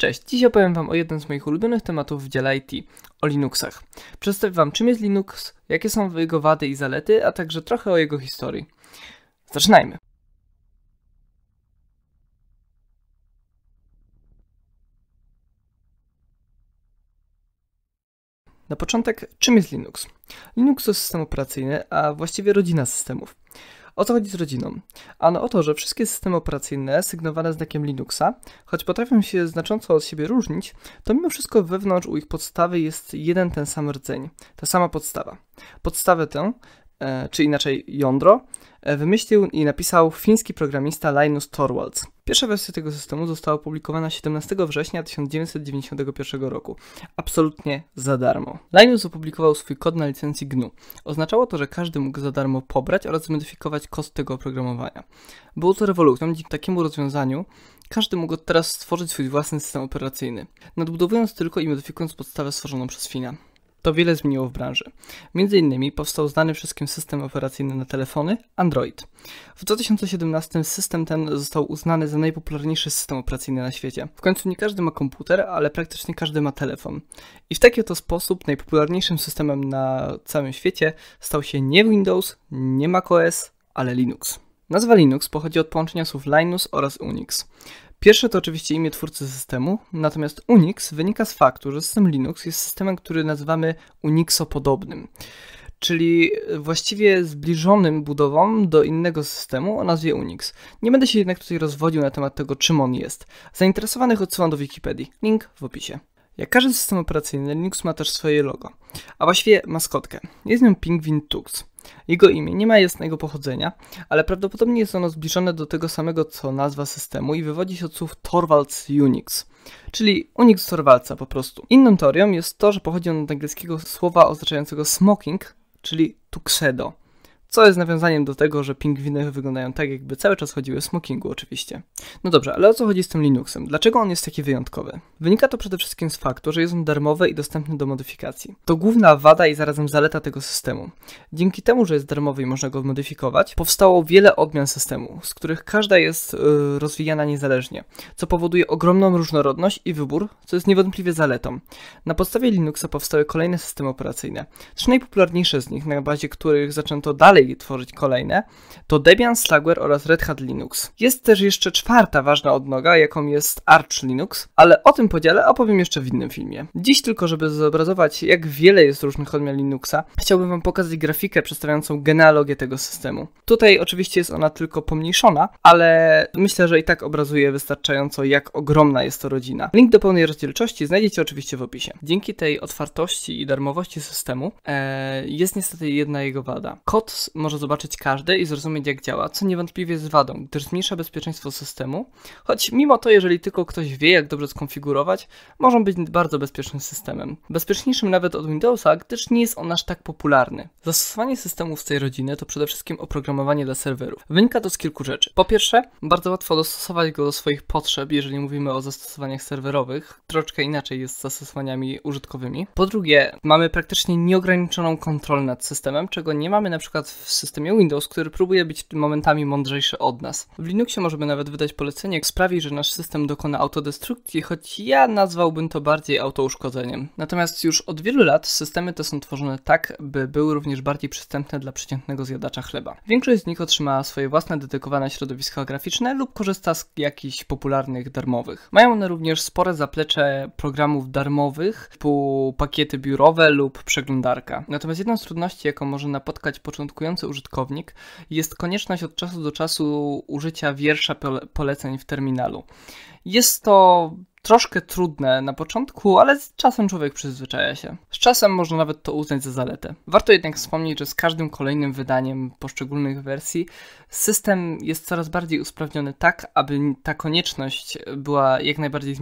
Cześć, dziś opowiem Wam o jednym z moich ulubionych tematów w dziale IT, o Linuxach. Przedstawię Wam czym jest Linux, jakie są jego wady i zalety, a także trochę o jego historii. Zaczynajmy! Na początek, czym jest Linux? Linux to system operacyjny, a właściwie rodzina systemów. O co chodzi z rodziną? Ano o to, że wszystkie systemy operacyjne sygnowane znakiem Linuxa, choć potrafią się znacząco od siebie różnić, to mimo wszystko wewnątrz u ich podstawy jest jeden ten sam rdzeń, ta sama podstawa. Podstawę tę, e, czy inaczej jądro, e, wymyślił i napisał fiński programista Linus Torvalds. Pierwsza wersja tego systemu została opublikowana 17 września 1991 roku, absolutnie za darmo. Linus opublikował swój kod na licencji GNU. Oznaczało to, że każdy mógł za darmo pobrać oraz zmodyfikować kod tego oprogramowania. Było to rewolucją, dzięki takiemu rozwiązaniu każdy mógł teraz stworzyć swój własny system operacyjny, nadbudowując tylko i modyfikując podstawę stworzoną przez Fina to wiele zmieniło w branży. Między innymi powstał znany wszystkim system operacyjny na telefony Android. W 2017 system ten został uznany za najpopularniejszy system operacyjny na świecie. W końcu nie każdy ma komputer, ale praktycznie każdy ma telefon. I w taki oto sposób najpopularniejszym systemem na całym świecie stał się nie Windows, nie macOS, ale Linux. Nazwa Linux pochodzi od połączenia słów Linus oraz Unix. Pierwsze to oczywiście imię twórcy systemu, natomiast Unix wynika z faktu, że system Linux jest systemem, który nazywamy Unixopodobnym, czyli właściwie zbliżonym budową do innego systemu o nazwie Unix. Nie będę się jednak tutaj rozwodził na temat tego, czym on jest. Zainteresowanych odsyłam do Wikipedii. Link w opisie. Jak każdy system operacyjny, Linux ma też swoje logo, a właściwie maskotkę. Jest nią pingwin Tux. Jego imię nie ma jasnego pochodzenia, ale prawdopodobnie jest ono zbliżone do tego samego co nazwa systemu i wywodzi się od słów Torvalds Unix, czyli Unix Torvalca po prostu. Inną teorią jest to, że pochodzi on od angielskiego słowa oznaczającego smoking, czyli tuxedo. Co jest nawiązaniem do tego, że pingwiny wyglądają tak, jakby cały czas chodziły w smokingu, oczywiście. No dobrze, ale o co chodzi z tym Linuxem? Dlaczego on jest taki wyjątkowy? Wynika to przede wszystkim z faktu, że jest on darmowy i dostępny do modyfikacji. To główna wada i zarazem zaleta tego systemu. Dzięki temu, że jest darmowy i można go modyfikować, powstało wiele odmian systemu, z których każda jest yy, rozwijana niezależnie, co powoduje ogromną różnorodność i wybór, co jest niewątpliwie zaletą. Na podstawie Linuxa powstały kolejne systemy operacyjne. Trzy najpopularniejsze z nich, na bazie których zaczęto dalej dalej tworzyć kolejne, to Debian, Slugware oraz Red Hat Linux. Jest też jeszcze czwarta ważna odnoga, jaką jest Arch Linux, ale o tym podziale opowiem jeszcze w innym filmie. Dziś tylko, żeby zobrazować jak wiele jest różnych odmian Linuxa, chciałbym Wam pokazać grafikę przedstawiającą genealogię tego systemu. Tutaj oczywiście jest ona tylko pomniejszona, ale myślę, że i tak obrazuje wystarczająco jak ogromna jest to rodzina. Link do pełnej rozdzielczości znajdziecie oczywiście w opisie. Dzięki tej otwartości i darmowości systemu e, jest niestety jedna jego wada. Kod może zobaczyć każdy i zrozumieć jak działa, co niewątpliwie jest wadą, gdyż zmniejsza bezpieczeństwo systemu, choć mimo to jeżeli tylko ktoś wie jak dobrze skonfigurować, może być bardzo bezpiecznym systemem. Bezpieczniejszym nawet od Windowsa, gdyż nie jest on aż tak popularny. Zastosowanie systemów z tej rodziny to przede wszystkim oprogramowanie dla serwerów. Wynika to z kilku rzeczy. Po pierwsze, bardzo łatwo dostosować go do swoich potrzeb, jeżeli mówimy o zastosowaniach serwerowych. Troszkę inaczej jest z zastosowaniami użytkowymi. Po drugie, mamy praktycznie nieograniczoną kontrolę nad systemem, czego nie mamy na przykład w w systemie Windows, który próbuje być momentami mądrzejszy od nas. W Linuxie możemy nawet wydać polecenie, które sprawi, że nasz system dokona autodestrukcji, choć ja nazwałbym to bardziej autouszkodzeniem. Natomiast już od wielu lat systemy te są tworzone tak, by były również bardziej przystępne dla przeciętnego zjadacza chleba. Większość z nich otrzymała swoje własne dedykowane środowiska graficzne lub korzysta z jakichś popularnych darmowych. Mają one również spore zaplecze programów darmowych, typu pakiety biurowe lub przeglądarka. Natomiast jedną z trudności, jaką może napotkać początkujący użytkownik jest konieczność od czasu do czasu użycia wiersza poleceń w terminalu. Jest to troszkę trudne na początku, ale z czasem człowiek przyzwyczaja się. Z czasem można nawet to uznać za zaletę. Warto jednak wspomnieć, że z każdym kolejnym wydaniem poszczególnych wersji system jest coraz bardziej usprawniony tak, aby ta konieczność była jak najbardziej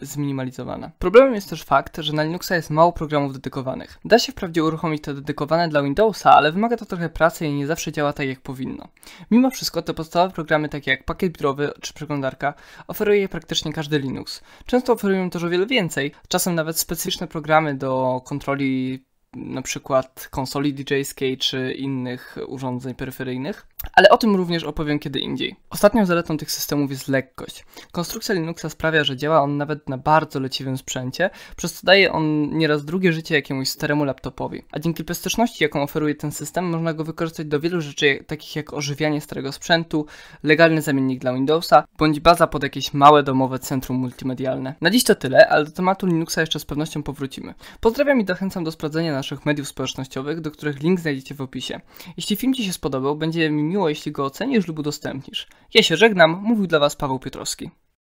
zminimalizowana. Problemem jest też fakt, że na Linuxa jest mało programów dedykowanych. Da się wprawdzie uruchomić te dedykowane dla Windowsa, ale wymaga to trochę pracy i nie zawsze działa tak jak powinno. Mimo wszystko te podstawowe programy takie jak pakiet biurowy czy przeglądarka oferuje praktycznie każdy Linux. Często oferują też o wiele więcej, czasem nawet specyficzne programy do kontroli na przykład konsoli DJ-skiej czy innych urządzeń peryferyjnych, ale o tym również opowiem kiedy indziej. Ostatnią zaletą tych systemów jest lekkość. Konstrukcja Linuxa sprawia, że działa on nawet na bardzo leciwym sprzęcie, przez co daje on nieraz drugie życie jakiemuś staremu laptopowi. A dzięki plastyczności, jaką oferuje ten system, można go wykorzystać do wielu rzeczy, takich jak ożywianie starego sprzętu, legalny zamiennik dla Windowsa, bądź baza pod jakieś małe domowe centrum multimedialne. Na dziś to tyle, ale do tematu Linuxa jeszcze z pewnością powrócimy. Pozdrawiam i zachęcam do sprawdzenia na naszych mediów społecznościowych, do których link znajdziecie w opisie. Jeśli film Ci się spodobał, będzie mi miło, jeśli go ocenisz lub udostępnisz. Ja się żegnam, mówił dla Was Paweł Piotrowski.